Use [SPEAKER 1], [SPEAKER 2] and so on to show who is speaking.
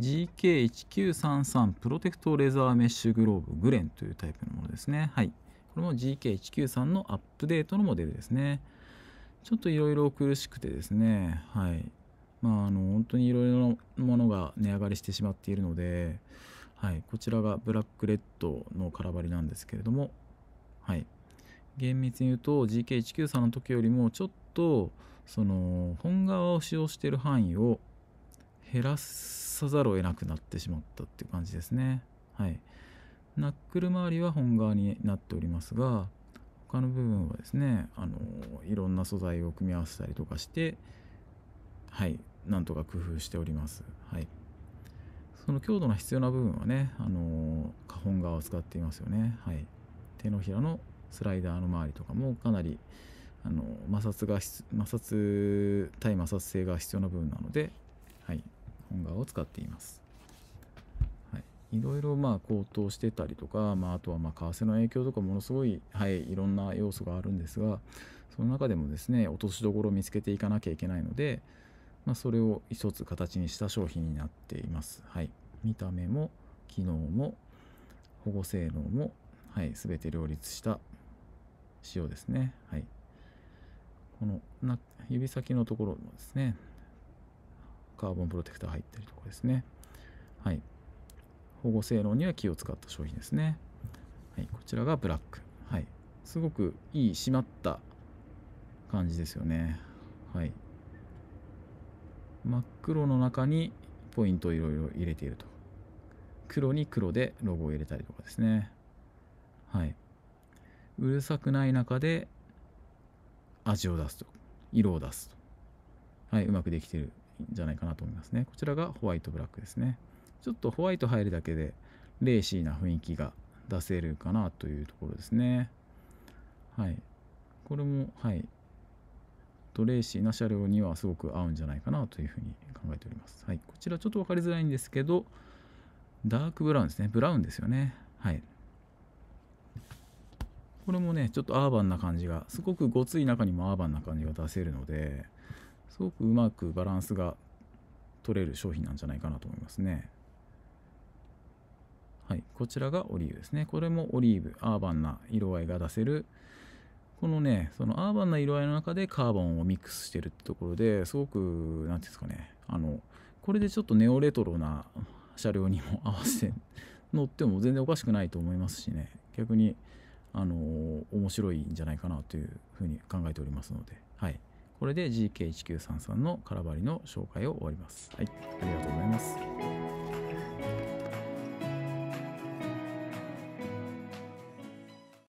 [SPEAKER 1] GK1933 プロテクトレザーメッシュグローブグレンというタイプのものですね。はい。これも GK193 のアップデートのモデルですね。ちょっといろいろ苦しくてですね。はい。まあ、あの、本当にいろいろなものが値上がりしてしまっているので、はい。こちらがブラックレッドの空張りなんですけれども、はい。厳密に言うと GK193 の時よりもちょっと、その、本側を使用している範囲を減らすさざるを得なくなってしまったっていう感じですね。はい、ナックル周りは本革になっておりますが他の部分はですねあのいろんな素材を組み合わせたりとかしてはいなんとか工夫しております。はい、その強度の必要な部分はねあの花本側を使っていますよね。はい、手のひらのスライダーの周りとかもかなりあの摩擦が摩擦対摩擦性が必要な部分なので、はい、本革を使っています。はい、ろいろまあ高騰してたりとか、まあ、あとはまあ為替の影響とかものすごい、はい、いろんな要素があるんですがその中でもですね落としどころを見つけていかなきゃいけないので、まあ、それを一つ形にした商品になっています。はい、見た目も機能も保護性能も、はい、全て両立した仕様ですね。はい、このな指先のところのですねカーボンプロテクター入ったりとかですね。はい。保護性能には気を使った商品ですね。はい、こちらがブラック。はい。すごくいい締まった感じですよね。はい。真っ黒の中にポイントをいろいろ入れていると。黒に黒でロゴを入れたりとかですね。はい。うるさくない中で味を出すと。色を出すと。はい、うまくできてるじゃないかなと思いますねこちらがホワイトブラックですねちょっとホワイト入るだけでレーシーな雰囲気が出せるかなというところですねはいこれもはいとレーシーな車両にはすごく合うんじゃないかなというふうに考えております、はい、こちらちょっと分かりづらいんですけどダークブラウンですねブラウンですよねはいこれもねちょっとアーバンな感じがすごくごつい中にもアーバンな感じが出せるのですごくうまくバランスが取れる商品なんじゃないかなと思いますね。はい、こちらがオリーブですね。これもオリーブ、アーバンな色合いが出せる、このね、そのアーバンな色合いの中でカーボンをミックスしてるってところですごく、何て言うんですかね、あの、これでちょっとネオレトロな車両にも合わせ乗っても全然おかしくないと思いますしね、逆に、あの、面白いんじゃないかなというふうに考えておりますので、はい。これで GK1933 の空張りの紹介を終わります。はい、ありがとうございます。